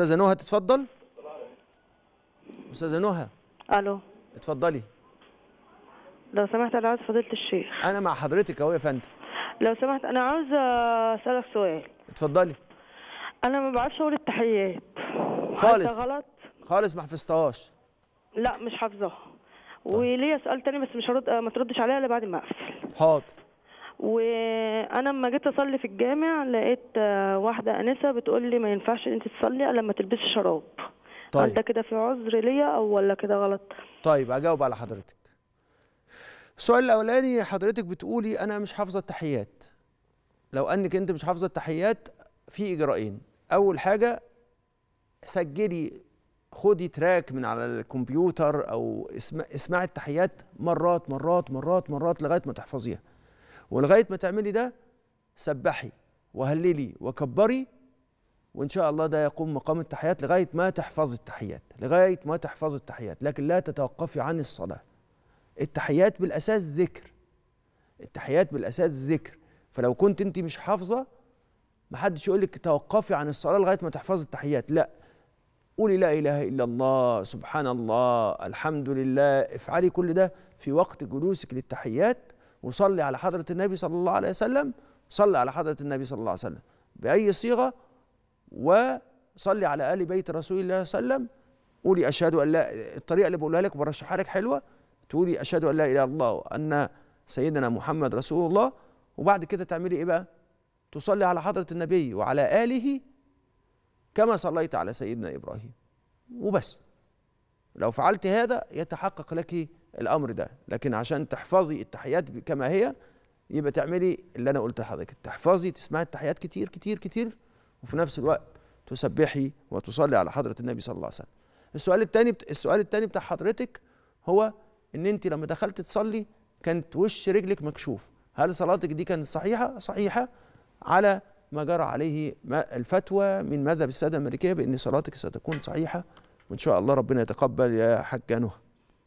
استاذه نهى تتفضل استاذه نهى الو اتفضلي لو سمحت انا عاوز فضيله الشيخ انا مع حضرتك اهو يا فندم لو سمحت انا عاوز اسالك سؤال اتفضلي انا ما بعرفش اقول التحيات خالص غلط خالص ما حفظتهاش لا مش حافظاها طيب. وليا سؤال تاني بس مش هرد ما تردش عليها الا بعد ما اقفل حاضر وانا لما جيت اصلي في الجامع لقيت آه، واحده انسه بتقول لي ما ينفعش انت تصلي الا لما تلبسي شراب طيب. هل ده كده في عذر ليا او ولا كده غلط طيب اجاوب على حضرتك السؤال الاولاني حضرتك بتقولي انا مش حافظه التحيات لو انك انت مش حافظه التحيات في اجراءين اول حاجه سجلي خدي تراك من على الكمبيوتر او اسمعي التحيات مرات مرات مرات مرات لغايه ما تحفظيها ولغايه ما تعملي ده سبحي وهللي وكبري وان شاء الله ده يقوم مقام التحيات لغايه ما تحفظي التحيات لغايه ما تحفظي التحيات لكن لا تتوقفي عن الصلاه التحيات بالاساس ذكر التحيات بالاساس ذكر فلو كنت انت مش حافظه محدش يقول لك توقفي عن الصلاه لغايه ما تحفظي التحيات لا قولي لا اله الا الله سبحان الله الحمد لله افعلي كل ده في وقت جلوسك للتحيات وصلي على حضرة النبي صلى الله عليه وسلم صلي على حضرة النبي صلى الله عليه وسلم بأي صيغة وصلي على آل بيت رسول الله صلى الله عليه وسلم قولي أشهد أن لا الطريقة اللي بقولها لك وبرشحها لك حلوة تقولي أشهد أن لا إله إلا الله وأن سيدنا محمد رسول الله وبعد كده تعملي إيه بقى؟ تصلي على حضرة النبي وعلى آله كما صليت على سيدنا إبراهيم وبس لو فعلت هذا يتحقق لك الامر ده لكن عشان تحفظي التحيات كما هي يبقى تعملي اللي انا قلت لحضرتك تحفظي تسمعي التحيات كتير كتير كتير وفي نفس الوقت تسبحي وتصلي على حضره النبي صلى الله عليه وسلم السؤال الثاني السؤال الثاني بتاع حضرتك هو ان انت لما دخلت تصلي كانت وش رجلك مكشوف هل صلاتك دي كانت صحيحه صحيحه على ما جرى عليه الفتوى من مذهب الساده الملكيه بان صلاتك ستكون صحيحه وان شاء الله ربنا يتقبل يا حاجه نهى